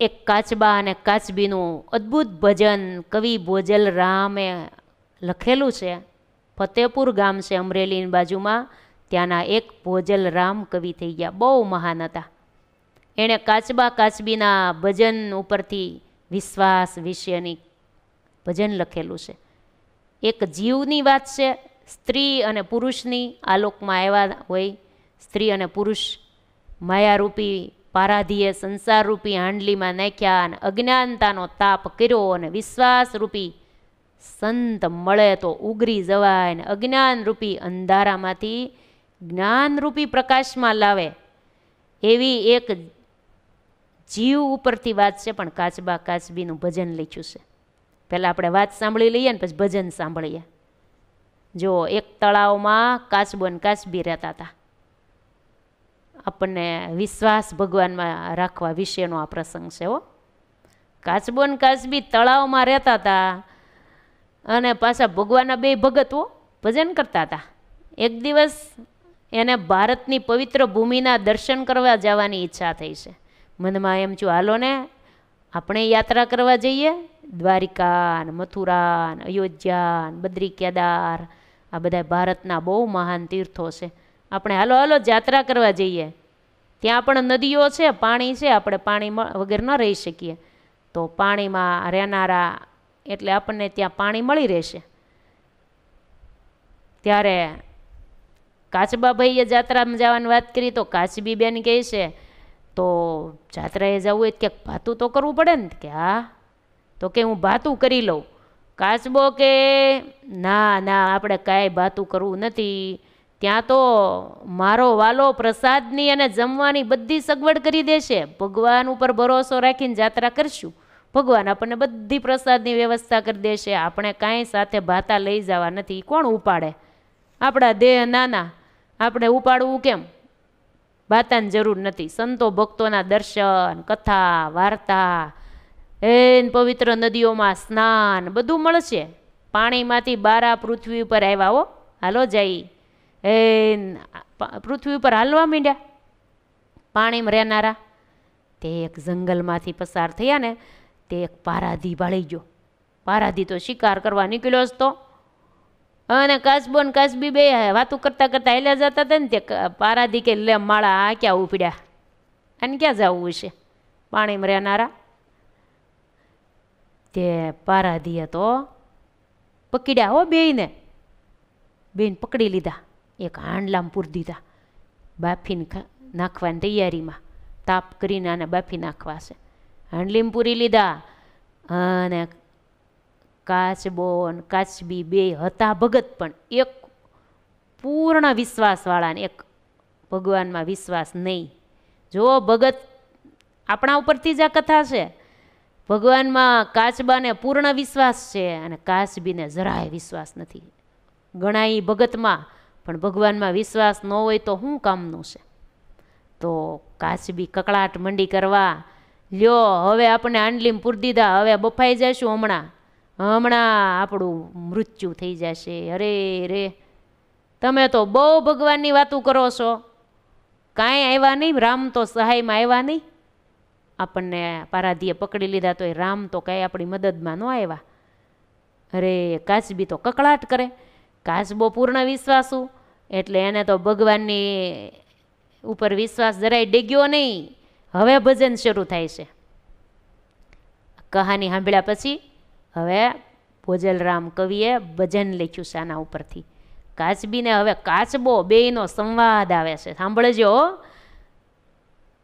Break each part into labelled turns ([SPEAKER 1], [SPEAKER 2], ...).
[SPEAKER 1] એક કાચબા અને કાચબીનું અદ્ભુત ભજન કવિ ભોજલ રામે લખેલું છે ફતેપુર ગામ છે અમરેલીની બાજુમાં ત્યાંના એક ભોજલ રામ કવિ થઈ ગયા બહુ મહાન હતા એણે કાચબા કાચબીના ભજન ઉપરથી વિશ્વાસ વિશેની ભજન લખેલું છે એક જીવની વાત છે સ્ત્રી અને પુરુષની આલોકમાં આવ્યા હોય સ્ત્રી અને પુરુષ માયારૂપી પારાધીએ સંસારરૂપી હાંડલીમાં નાખ્યા અને અજ્ઞાનતાનો તાપ કર્યો અને વિશ્વાસરૂપી સંત મળે તો ઉગરી જવાય અને અજ્ઞાનરૂપી અંધારામાંથી જ્ઞાનરૂપી પ્રકાશમાં લાવે એવી એક જીવ ઉપરથી વાત છે પણ કાચબા કાચબીનું ભજન લખ્યું છે પહેલાં આપણે વાત સાંભળી લઈએ ને પછી ભજન સાંભળીએ જો એક તળાવમાં કાચબો ને કાચબી રહેતા હતા આપણને વિશ્વાસ ભગવાનમાં રાખવા વિશેનો આ પ્રસંગ છે હો કાચબો ને કાચબી તળાવમાં રહેતા હતા અને પાછા ભગવાનના બે ભગતો ભજન કરતા હતા એક દિવસ એને ભારતની પવિત્ર ભૂમિના દર્શન કરવા જવાની ઈચ્છા થઈ છે મનમાં એમ છું હાલો ને આપણે યાત્રા કરવા જઈએ દ્વારિકા ને મથુરા ને અયોધ્યા ને બદ્રી કેદાર આ બધા ભારતના બહુ મહાન તીર્થો છે આપણે હાલો હાલો જાત્રા કરવા જઈએ ત્યાં પણ નદીઓ છે પાણી છે આપણે પાણી વગર ન રહી શકીએ તો પાણીમાં રહેનારા એટલે આપણને ત્યાં પાણી મળી રહેશે ત્યારે કાચબાભાઈએ જાત્રામાં જવાની વાત કરી તો કાચબી બેન કહે છે તો જાત્રાએ જવું હોય ક્યાંક ભાતું તો કરવું પડે ને કે હા તો કે હું ભાતું કરી લઉં કાચબો કે ના ના આપણે કાંઈ ભાતું કરવું નથી ત્યાં તો મારો વાલો પ્રસાદની અને જમવાની બધી સગવડ કરી દેશે ભગવાન ઉપર ભરોસો રાખીને જાત્રા કરશું ભગવાન આપણને બધી પ્રસાદની વ્યવસ્થા કરી દેશે આપણે કાંઈ સાથે ભાતા લઈ જવા નથી કોણ ઉપાડે આપણા દેહ નાના આપણે ઉપાડવું કેમ ભાતાની જરૂર નથી સંતો ભક્તોના દર્શન કથા વાર્તા એન પવિત્ર નદીઓમાં સ્નાન બધું મળશે પાણીમાંથી બારા પૃથ્વી ઉપર આવ્યા હો હાલો જાય એ પૃથ્વી ઉપર હાલવા માંડ્યા પાણીમાં રહેનારા તે એક જંગલમાંથી પસાર થયા ને તે એક પારાધી ભાળી ગયો પારાધી તો શિકાર કરવા નીકળ્યો હતો અને કાસબો ને કાસબી બે વાતો કરતાં કરતાં હેલા જતા હતા ને તે પારાધી કે લે માળા આ ક્યાં ઉપડ્યા અને ક્યાં જવું છે પાણીમાં રહેનારા તે પારાધીએ તો પકડ્યા હો બેયને બેન પકડી લીધા એક હાંડલામાં પૂરી દીધા બાફીને નાખવાની તૈયારીમાં તાપ કરીને આને બાફી છે હાંડલીમ પૂરી લીધા અને કાચબો અને કાચબી બે હતા ભગત પણ એક પૂર્ણ વિશ્વાસવાળાને એક ભગવાનમાં વિશ્વાસ નહીં જો ભગત આપણા ઉપરથી જ આ કથા છે ભગવાનમાં કાચબાને પૂર્ણ વિશ્વાસ છે અને કાચબીને જરાય વિશ્વાસ નથી ગણાય ભગતમાં પણ ભગવાનમાં વિશ્વાસ ન હોય તો શું કામનું છે તો કાશબી કકળાટ મંડી કરવા લ્યો હવે આપણે આંડલીમ પૂર દીધા હવે બફાઈ જશું હમણાં હમણાં આપણું મૃત્યુ થઈ જશે અરે રે તમે તો બહુ ભગવાનની વાતો કરો છો કાંઈ આવ્યા નહીં રામ તો સહાયમાં આવ્યા નહીં આપણને પારાધીએ પકડી લીધા તો એ રામ તો કાંઈ આપણી મદદમાં ન આવ્યા અરે કાશબી તો કકળાટ કરે કાચબો પૂર્ણ વિશ્વાસુ એટલે એને તો ભગવાનની ઉપર વિશ્વાસ જરાય ડેગ્યો નહીં હવે ભજન શરૂ થાય છે કહાની સાંભળ્યા પછી હવે ભોજલરામ કવિએ ભજન લખ્યું છે આના ઉપરથી કાચબીને હવે કાચબો બેયનો સંવાદ આવે છે સાંભળજો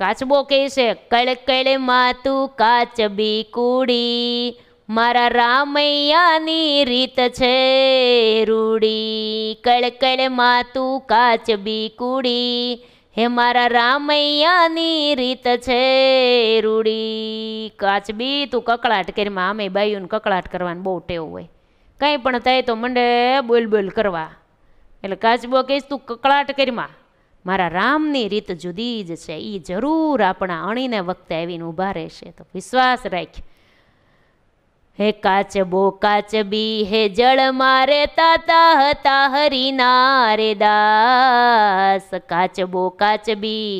[SPEAKER 1] કાચબો કહે છે કળ કળ માતું કાચબી કુડી મારા રામૈયાની રીત છે રૂડી કળકળમાં તું કાચ બી કુડી હે મારા રામૈયાની રીત છે રૂડી કાચ બી તું કકળાટ કરીમાં આમે બાયુને કકળાટ કરવાની બહુ ટેવ હોય કંઈ પણ થાય તો મંડે બોલ બોલ કરવા એટલે કાચબો કહીશ તું કકળાટ કરીમાં મારા રામની રીત જુદી જ છે એ જરૂર આપણા અણીને વખતે આવીને ઊભા રહેશે તો વિશ્વાસ રાખ હે કાચ કાચબો બી હે જળ મારે તાતા હતા હરી નારે દાસ કાચ કાચબો બી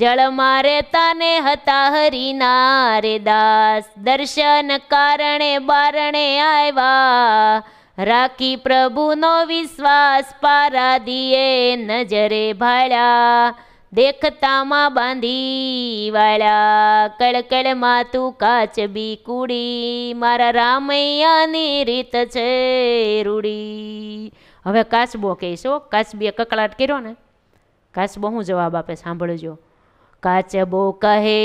[SPEAKER 1] જળ મારે તાને હતા હરી નારે દાસ દર્શન કારણે બારણે આવ્યા રાખી પ્રભુનો વિશ્વાસ પારા દિયે નજરે ભાળ્યા દેખતામાં બાંધી વાળા કળકળમાં તું કાચ બી કુડી મારા રામૈયાની રીત છે રૂડી હવે કાસબો કહેશો કાસબીએ કકળાટ કર્યો ને કાચબો હું જવાબ આપે સાંભળજો કાચબો કહે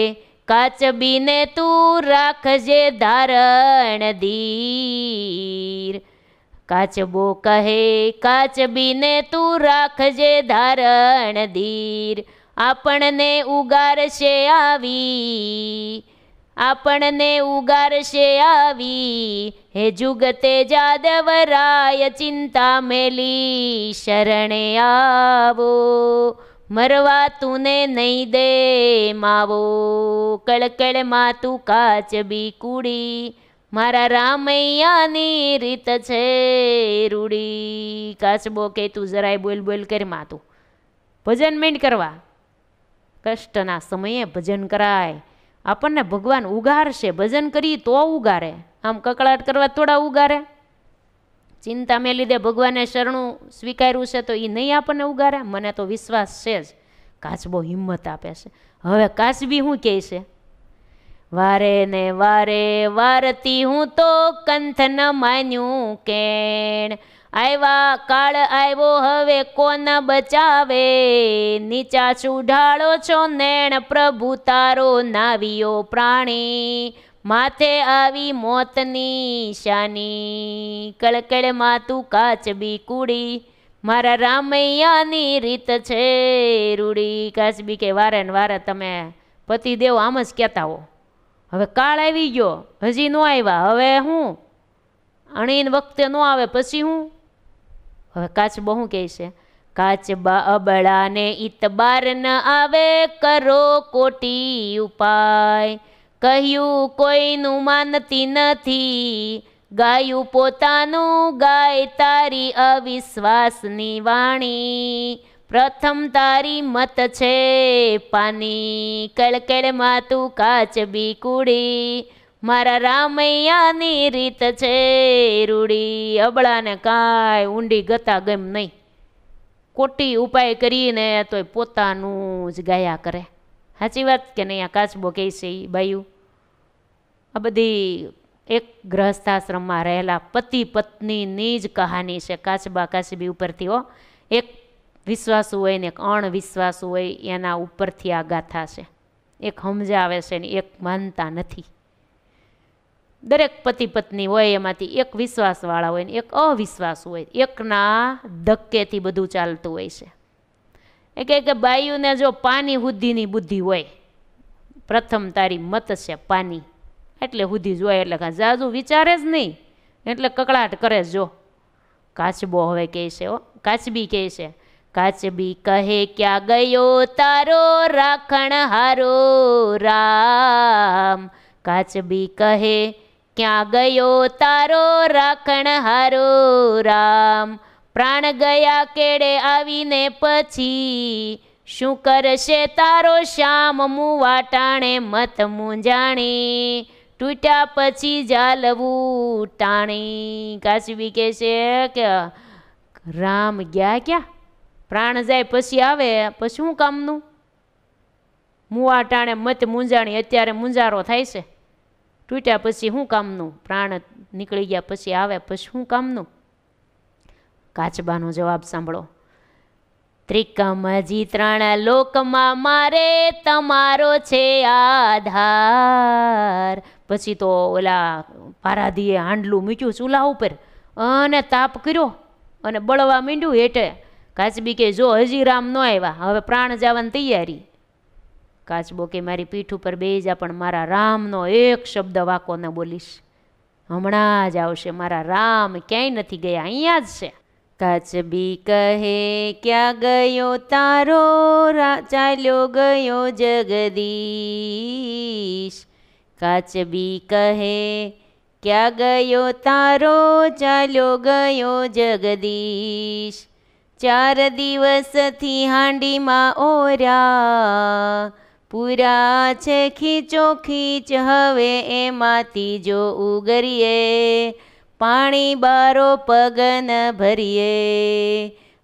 [SPEAKER 1] કાચબીને તું રાખજે ધારણ ધીર કાચબો કહે કાચબીને તું રાખજે ધારણ ધીર આપણને ઉગારશે આવી આપણને ઉગારશે આવી હે જુગતે જાદવરાય ચિંતા મેલી શરણે આવો મરવા તુને નહીં દે માવો કળકળ કળકળમાં તું કાચ બી કુડી મારા રામૈયાની રીત છે રૂડી કાચબો કે તું જરાય બોલ બોલ કરી માતું ભજન મીંડ કરવા કષ્ટના સમયે ભજન કરાય આપણને ભગવાન ઉગારશે ભજન કરીએ તો ઉગારે આમ કકળાટ કરવા થોડા ઉગારે ચિંતા મેં લીધે ભગવાને શરણું સ્વીકાર્યું છે તો એ નહીં આપણને ઉગારે મને તો વિશ્વાસ છે જ કાચબો હિંમત આપે છે હવે કાચબી શું કહે છે વારે ને વારે વારતી હું તો કંથ ન માન્યું કેણ આવ્યા કાળ આવ્યો હવે કોન બચાવે નીચા સુઢાળો છો નેણ પ્રભુ તારો નાવ્યો પ્રાણી માથે આવી મોતની શાની કળકળ માતું બી કુડી મારા રામૈયાની રીત છે રૂડી કાચ બી કે વારે ને વારે તમે પતિદેવ આમ જ કહેતા હો હવે કાળ આવી ગયો હજી ન આવ્યા હવે હું અણીન વખતે ન આવે પછી હું હવે કાચ બહુ કહે છે કાચ અબળાને ઇતબાર ન આવે કરો કોટી ઉપાય કહ્યું કોઈનું માનતી નથી ગાયું પોતાનું ગાય તારી અવિશ્વાસની વાણી પ્રથમ તારી મત છે પાની કળકળમાં તું કાચ બી કુડી મારા રામૈયાની રીત છે રૂડી અબળાને કાંઈ ઊંડી ગતા ગમ નહીં કોટી ઉપાય કરીને તોય પોતાનું જ ગાયા કરે સાચી વાત કે નહીં આ કાચબો કહે છે એ બાયું આ બધી એક ગ્રહસ્થાશ્રમમાં રહેલા પતિ પત્નીની જ કહાની છે કાચબા કાચબી ઉપરથી હો એક વિશ્વાસુ હોય ને એક અણવિશ્વાસુ હોય એના ઉપરથી આ ગાથા છે એક સમજાવે છે ને એક માનતા નથી દરેક પતિ પત્ની હોય એમાંથી એક વિશ્વાસવાળા હોય ને એક અવિશ્વાસ હોય એકના ધક્કેથી બધું ચાલતું હોય છે એ કહે કે બાયુને જો પાની હુદ્ધિની બુદ્ધિ હોય પ્રથમ તારી મત છે પાની એટલે હુધી જોઈએ એટલે કાં જાજુ વિચારે જ નહીં એટલે કકળાટ કરે જો કાચબો હવે કહે છે ઓ કાચબી કહે છે કાચબી કહે ક્યાં ગયો તારો રાખણ હારો રામ કાચબી કહે ક્યાં ગયો તારો રાખણ હારો રામ પ્રાણ ગયા કેડે આવીને પછી શું કરશે તારો શ્યામ મુવાટાણે મત મૂંજાણે તૂટ્યા પછી જાલવું ટાણી કાશવી કહે છે કે રામ ગયા ક્યાં પ્રાણ જાય પછી આવે પછી શું કામનું ટાણે મત મૂંઝાણી અત્યારે મૂંઝારો થાય છે તૂટ્યા પછી શું કામનું પ્રાણ નીકળી ગયા પછી આવ્યા પછી શું કામનું કાચબાનો જવાબ સાંભળો ત્રિકમજી ત્રણ લોકમાં મારે તમારો છે આધાર પછી તો ઓલા પારાધીએ હાંડલું મીઠું ચૂલા ઉપર અને તાપ કર્યો અને બળવા મીંડ્યું હેઠે કાચબી કે જો હજી રામ ન આવ્યા હવે પ્રાણ જવાની તૈયારી કાચબો કે મારી પીઠ ઉપર બેજા પણ મારા રામનો એક શબ્દ વાકો ન બોલીશ હમણાં જ આવશે મારા રામ ક્યાંય નથી ગયા અહીંયા જ છે કાચબી કહે ક્યાં ગયો તારો ચાલ્યો ગયો જગદીશ કાચબી કહે ક્યાં ગયો તારો ચાલ્યો ગયો જગદીશ ચાર દિવસથી હાંડીમાં ઓર્યા પૂરા છે ખીચો ખીચ હવે એમાંથી જો ઉગરીએ પાણી બારો પગન ભરીએ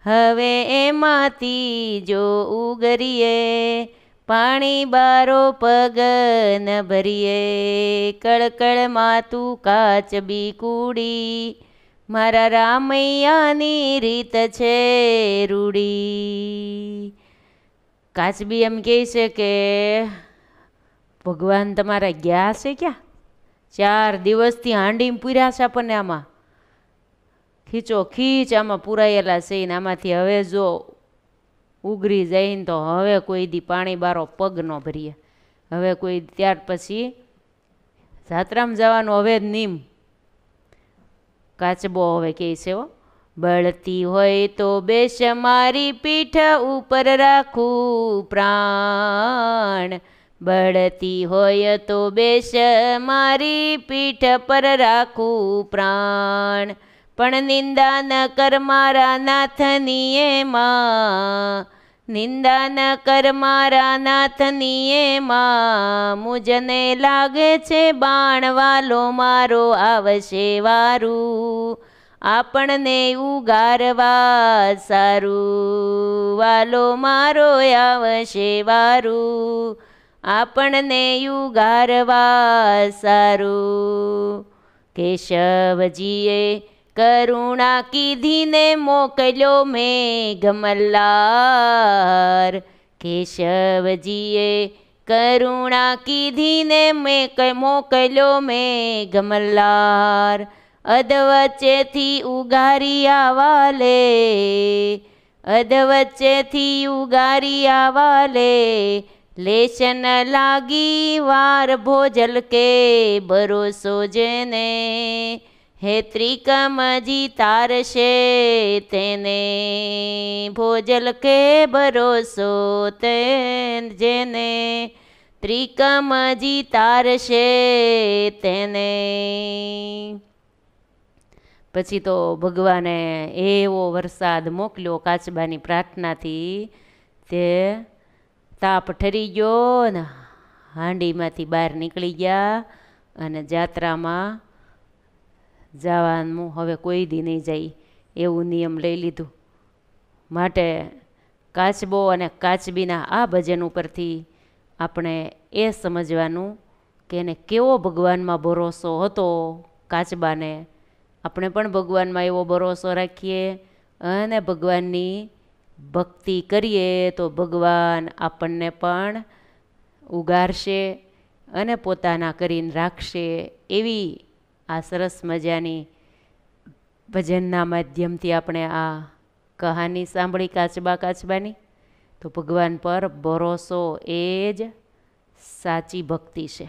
[SPEAKER 1] હવે એમાંથી જો ઉગરીએ પાણી બારો પગન ભરીએ કળકળમાં તું કાચ બી કૂડી મારા રામૈયાની રીત છે રૂડી કાચબી એમ કહે છે કે ભગવાન તમારા ગયા છે ક્યાં ચાર દિવસથી હાંડીમ પૂર્યા છે આપણને આમાં ખીચો ખીચ આમાં પૂરાયેલા છે ને આમાંથી હવે જો ઉઘરી જઈને તો હવે કોઈ દી પાણી બારો પગ ન ભરીએ હવે કોઈ ત્યાર પછી જાત્રામાં જવાનું હવે જ નિમ કાચબો હવે કહે છે હો બળતી હોય તો બેસ મારી પીઠ ઉપર રાખું પ્રાણ બળતી હોય તો બેસ મારી પીઠ પર રાખું પ્રાણ પણ નિંદા ન કર મારા નાથની એમાં નિંદા ન કર મારા નાથની એમાં મુજને લાગે છે બાણવાલો મારો આવશે વારું આપણને ઉગારવા સારું વાલો મારો આવશે વારું આપણને ઉગારવા સારું કેશવજીએ કરુણા કીધીને મોકલ્યો મેઘ મલ્લાર કેશવજીએ કરુણા કીધીને મેં મોકલ્યો મેઘ મલ્લાર અધવચ્ચેથી ઉગારી આવાલે અધવચ્ચેથી ઉગારી આવાલે લેશન લાગી વાર ભોજલ કે ભરોસો જેને હે ત્રિકમજી તારશે તેને ભોજલ કે ભરોસો તેન જેને ત્રિકમજી તારશે તેને પછી તો ભગવાને એવો વરસાદ મોકલ્યો કાચબાની પ્રાર્થનાથી તે તાપ ઠરી ગયો ને હાંડીમાંથી બહાર નીકળી ગયા અને જાત્રામાં જવાનું હવે કોઈ દી નહીં જાય એવું નિયમ લઈ લીધું માટે કાચબો અને કાચબીના આ ભજન ઉપરથી આપણે એ સમજવાનું કે એને કેવો ભગવાનમાં ભરોસો હતો કાચબાને આપણે પણ ભગવાનમાં એવો ભરોસો રાખીએ અને ભગવાનની ભક્તિ કરીએ તો ભગવાન આપણને પણ ઉગારશે અને પોતાના કરીને રાખશે એવી આ સરસ મજાની ભજનના માધ્યમથી આપણે આ કહાની સાંભળી કાચબા કાચબાની તો ભગવાન પર ભરોસો એ જ સાચી ભક્તિ છે